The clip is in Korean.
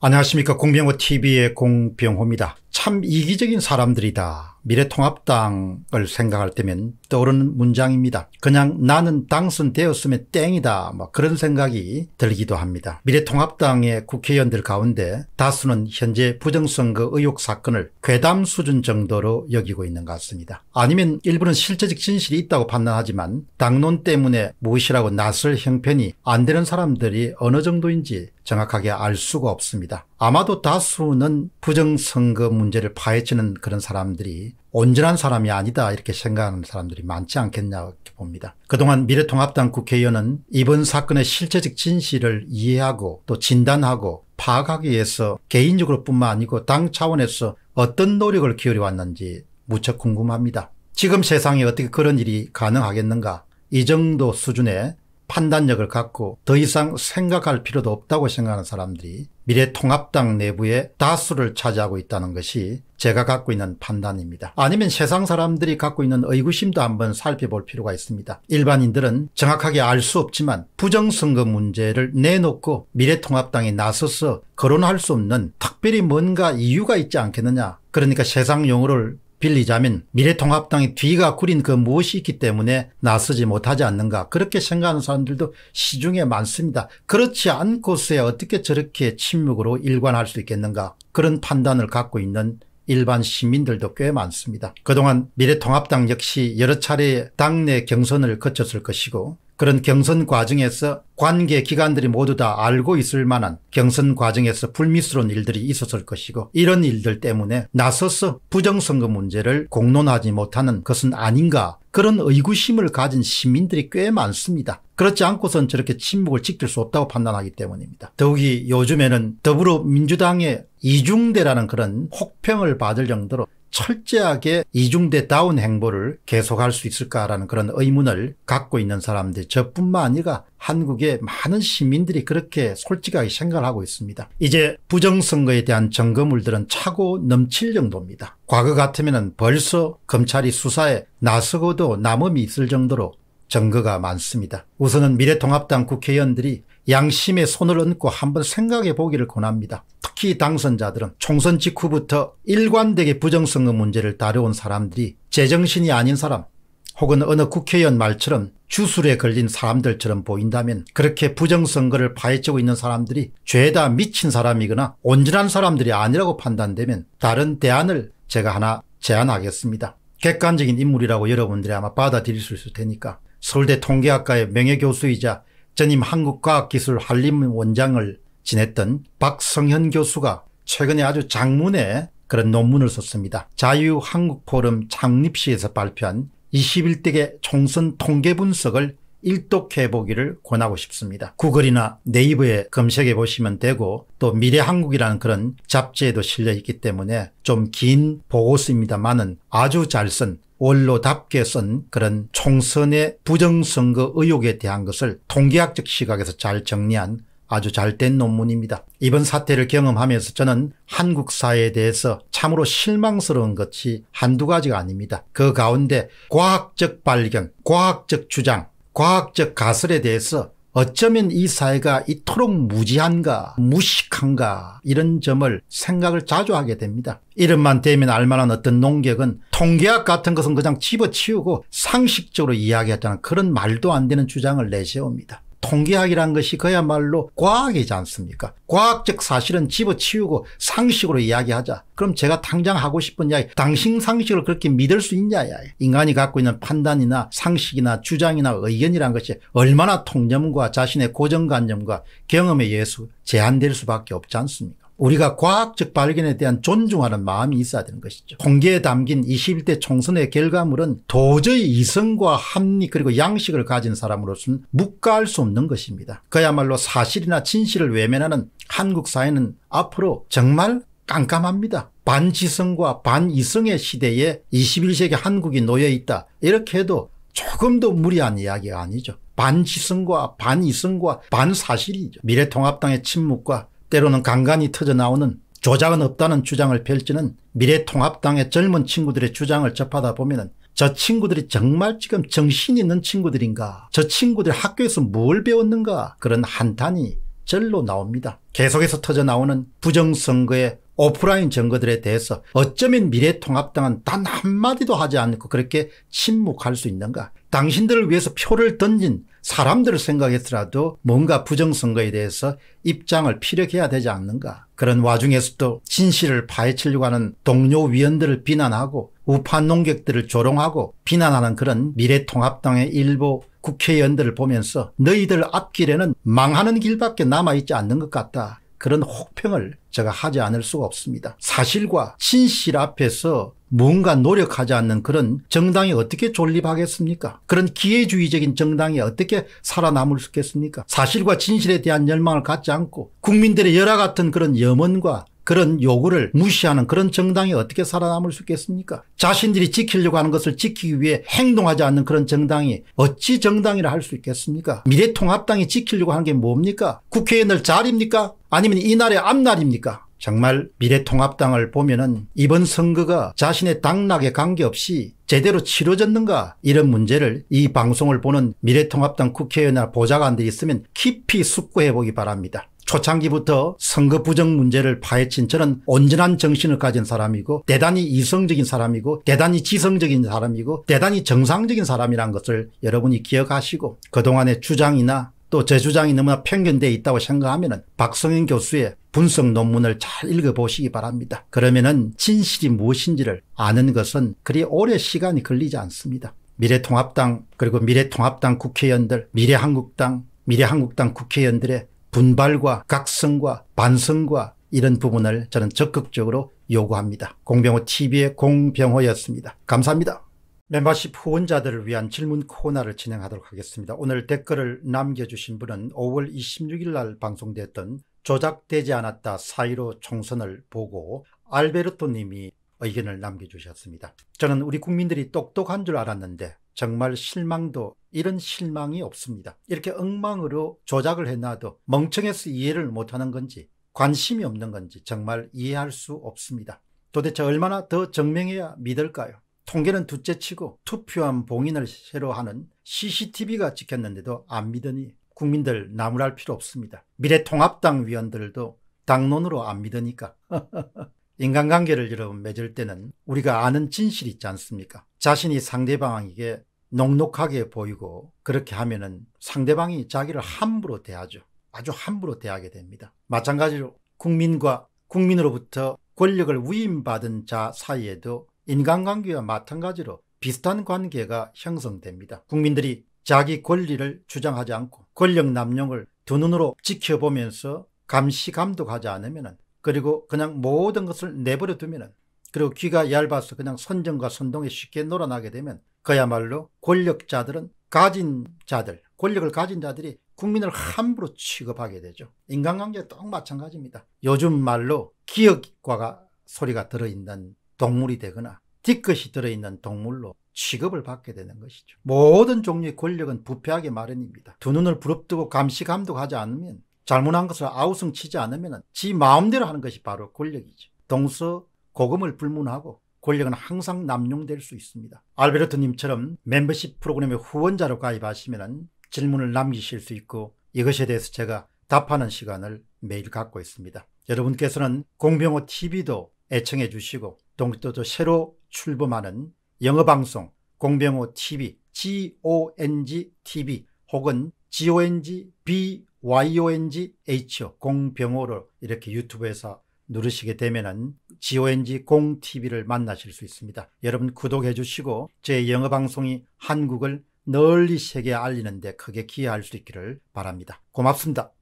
안녕하십니까 공병호 TV의 공병호입니다. 참 이기적인 사람들이다. 미래통합당을 생각할 때면 떠오르는 문장입니다. 그냥 나는 당선되었으면 땡이다. 뭐 그런 생각이 들기도 합니다. 미래통합당의 국회의원들 가운데 다수는 현재 부정선거 의혹 사건을 괴담 수준 정도로 여기고 있는 것 같습니다. 아니면 일부는 실제적 진실이 있다고 판단하지만 당론 때문에 무엇이라고 나설 형편이 안 되는 사람들이 어느 정도인지 정확하게 알 수가 없습니다. 아마도 다수는 부정선거 문제를 파헤치는 그런 사람들이 온전한 사람이 아니다 이렇게 생각하는 사람들이 많지 않겠냐 봅니다. 그동안 미래통합당 국회의원은 이번 사건의 실체적 진실을 이해하고 또 진단하고 파악하기 위해서 개인적으로 뿐만 아니고 당 차원에서 어떤 노력을 기울여 왔는지 무척 궁금합니다. 지금 세상에 어떻게 그런 일이 가능하겠는가 이 정도 수준의 판단력을 갖고 더 이상 생각할 필요도 없다고 생각하는 사람들이 미래통합당 내부에 다수를 차지하고 있다는 것이 제가 갖고 있는 판단입니다. 아니면 세상 사람들이 갖고 있는 의구심도 한번 살펴볼 필요가 있습니다. 일반인들은 정확하게 알 수 없지만 부정선거 문제를 내놓고 미래통합당이 나서서 거론할 수 없는 특별히 뭔가 이유가 있지 않겠느냐 그러니까 세상 용어를 빌리자면 미래통합당의 뒤가 구린 그 무엇이 있기 때문에 나서지 못하지 않는가 그렇게 생각하는 사람들도 시중에 많습니다. 그렇지 않고서야 어떻게 저렇게 침묵으로 일관할 수 있겠는가 그런 판단을 갖고 있는 일반 시민들도 꽤 많습니다. 그동안 미래통합당 역시 여러 차례 당내 경선을 거쳤을 것이고 그런 경선 과정에서 관계 기관들이 모두 다 알고 있을 만한 경선 과정에서 불미스러운 일들이 있었을 것이고 이런 일들 때문에 나서서 부정선거 문제를 공론하지 못하는 것은 아닌가 그런 의구심을 가진 시민들이 꽤 많습니다. 그렇지 않고선 저렇게 침묵을 지킬 수 없다고 판단하기 때문입니다. 더욱이 요즘에는 더불어민주당의 이중대라는 그런 혹평을 받을 정도로 철저하게 이중대 다운 행보를 계속할 수 있을까라는 그런 의문을 갖고 있는 사람들 저뿐만 아니라 한국의 많은 시민들이 그렇게 솔직하게 생각을 하고 있습니다. 이제 부정선거에 대한 점거물들은 차고 넘칠 정도입니다. 과거 같으면 벌써 검찰이 수사에 나서고도 남음이 있을 정도로 증거가 많습니다. 우선은 미래통합당 국회의원들이 양심의 손을 얹고 한번 생각해 보기를 권합니다. 특히 당선자들은 총선 직후부터 일관되게 부정선거 문제를 다뤄온 사람들이 제정신이 아닌 사람 혹은 어느 국회의원 말처럼 주술에 걸린 사람들처럼 보인다면 그렇게 부정선거를 파헤치고 있는 사람들이 죄다 미친 사람이거나 온전한 사람들이 아니라고 판단되면 다른 대안을 제가 하나 제안하겠습니다. 객관적인 인물이라고 여러분들이 아마 받아들일 수 있을 테니까 서울대 통계학과의 명예교수이자 전임 한국과학기술 한림 원장을 지냈던 박성현 교수가 최근에 아주 장문에 그런 논문을 썼습니다. 자유한국포럼 창립시에서 발표한 21대계 총선 통계 분석을 일독해보기를 권하고 싶습니다. 구글이나 네이버에 검색해보시면 되고 또 미래한국이라는 그런 잡지에도 실려있기 때문에 좀 긴 보고서입니다만은 아주 잘쓴 원로답게 쓴 그런 총선의 부정선거 의혹에 대한 것을 통계학적 시각에서 잘 정리한 아주 잘된 논문입니다. 이번 사태를 경험하면서 저는 한국 사회에 대해서 참으로 실망스러운 것이 한두 가지가 아닙니다. 그 가운데 과학적 발견, 과학적 주장, 과학적 가설에 대해서 어쩌면 이 사회가 이토록 무지한가 무식한가 이런 점을 생각을 자주 하게 됩니다. 이름만 대면 알만한 어떤 농객은 통계학 같은 것은 그냥 집어치우고 상식적으로 이야기하자는 그런 말도 안 되는 주장을 내세웁니다. 통계학이란 것이 그야말로 과학이지 않습니까? 과학적 사실은 집어치우고 상식으로 이야기하자. 그럼 제가 당장 하고 싶은 이야기 당신 상식을 그렇게 믿을 수 있냐야. 인간이 갖고 있는 판단이나 상식이나 주장이나 의견이란 것이 얼마나 통념과 자신의 고정관념과 경험 의해서 제한될 수밖에 없지 않습니까? 우리가 과학적 발견에 대한 존중하는 마음이 있어야 되는 것이죠. 공개에 담긴 21대 총선의 결과물은 도저히 이성과 합리 그리고 양식을 가진 사람으로서는 묵과할 수 없는 것입니다. 그야말로 사실이나 진실을 외면하는 한국 사회는 앞으로 정말 깜깜합니다. 반지성과 반이성의 시대에 21세기 한국이 놓여 있다. 이렇게 해도 조금도 무리한 이야기가 아니죠. 반지성과 반이성과 반사실이죠. 미래통합당의 침묵과 때로는 간간히 터져나오는 조작은 없다는 주장을 펼치는 미래통합당의 젊은 친구들의 주장을 접하다 보면 저 친구들이 정말 지금 정신 이 있는 친구들인가 저 친구들 학교에서 뭘 배웠는가 그런 한탄이 절로 나옵니다. 계속해서 터져나오는 부정선거의 오프라인 증거들에 대해서 어쩌면 미래통합당은 단 한마디도 하지 않고 그렇게 침묵할 수 있는가 당신들을 위해서 표를 던진 사람들을 생각했더라도 뭔가 부정선거에 대해서 입장을 피력해야 되지 않는가. 그런 와중에서도 진실을 파헤치려고 하는 동료 위원들을 비난하고 우파 농객들을 조롱하고 비난하는 그런 미래통합당의 일부 국회의원들을 보면서 너희들 앞길에는 망하는 길밖에 남아있지 않는 것 같다. 그런 혹평을 제가 하지 않을 수가 없습니다. 사실과 진실 앞에서 무가 노력하지 않는 그런 정당이 어떻게 존립하겠습니까? 그런 기회주의적인 정당이 어떻게 살아남을 수 있겠습니까? 사실과 진실에 대한 열망을 갖지 않고 국민들의 열화 같은 그런 염원과 그런 요구를 무시하는 그런 정당이 어떻게 살아남을 수 있겠습니까 자신들이 지키려고 하는 것을 지키기 위해 행동하지 않는 그런 정당이 어찌 정당이라 할 수 있겠습니까 미래통합당이 지키려고 하는 게 뭡니까 국회의원들 자리입니까 아니면 이날의 앞날입니까 정말 미래통합당을 보면은 이번 선거가 자신의 당락에 관계없이 제대로 치러졌는가 이런 문제를 이 방송을 보는 미래통합당 국회의원이나 보좌관들이 있으면 깊이 숙고해 보기 바랍니다. 초창기부터 선거 부정 문제를 파헤친 저는 온전한 정신을 가진 사람이고 대단히 이성적인 사람이고 대단히 지성적인 사람이고 대단히 정상적인 사람이란 것을 여러분이 기억하시고 그동안의 주장이나 또 제 주장이 너무나 편견되어 있다고 생각하면 박성현 교수의 분석 논문을 잘 읽어보시기 바랍니다. 그러면 진실이 무엇인지를 아는 것은 그리 오래 시간이 걸리지 않습니다. 미래통합당 그리고 미래통합당 국회의원들 미래한국당 미래한국당 국회의원들의 분발과 각성과 반성과 이런 부분을 저는 적극적으로 요구합니다. 공병호 TV의 공병호였습니다. 감사합니다. 멤버십 후원자들을 위한 질문 코너를 진행하도록 하겠습니다. 오늘 댓글을 남겨주신 분은 5월 26일 날 방송됐던 조작되지 않았다 사이로 총선을 보고 알베르토 님이 의견을 남겨주셨습니다. 저는 우리 국민들이 똑똑한 줄 알았는데 정말 실망도 이런 실망이 없습니다. 이렇게 엉망으로 조작을 해놔도 멍청해서 이해를 못하는 건지 관심이 없는 건지 정말 이해할 수 없습니다. 도대체 얼마나 더 증명해야 믿을까요? 통계는 둘째치고 투표한 봉인을 새로 하는 CCTV가 찍혔는데도 안 믿으니 국민들 나무랄 필요 없습니다. 미래통합당 위원들도 당론으로 안 믿으니까. 인간관계를 여러분 맺을 때는 우리가 아는 진실이 있지 않습니까? 자신이 상대방에게 넉넉하게 보이고 그렇게 하면은 상대방이 자기를 함부로 대하죠. 아주 함부로 대하게 됩니다. 마찬가지로 국민과 국민으로부터 권력을 위임받은 자 사이에도 인간관계와 마찬가지로 비슷한 관계가 형성됩니다. 국민들이 자기 권리를 주장하지 않고 권력 남용을 두 눈으로 지켜보면서 감시 감독하지 않으면 그리고 그냥 모든 것을 내버려 두면 그리고 귀가 얇아서 그냥 선정과 선동에 쉽게 놀아나게 되면 그야말로 권력자들은 가진 자들, 권력을 가진 자들이 국민을 함부로 취급하게 되죠. 인간관계 도똑 마찬가지입니다. 요즘 말로 기억과 소리가 들어있는 동물이 되거나 뒤끝이 들어있는 동물로 취급을 받게 되는 것이죠. 모든 종류의 권력은 부패하게 마련입니다. 두 눈을 부릅뜨고 감시 감독하지 않으면 잘못한 것을 아우성 치지 않으면 지 마음대로 하는 것이 바로 권력이죠. 동서 고금을 불문하고 권력은 항상 남용될 수 있습니다. 알베르트님처럼 멤버십 프로그램의 후원자로 가입하시면 질문을 남기실 수 있고 이것에 대해서 제가 답하는 시간을 매일 갖고 있습니다. 여러분께서는 공병호 TV도 애청해 주시고 동또 새로 출범하는 영어방송 공병호 TV, GONG TV 혹은 GONG BYONG H 공병호를 이렇게 유튜브에서 누르시게 되면은 GONG 공TV를 만나실 수 있습니다. 여러분 구독해 주시고 제 영어 방송이 한국을 널리 세계에 알리는 데 크게 기여할 수 있기를 바랍니다. 고맙습니다.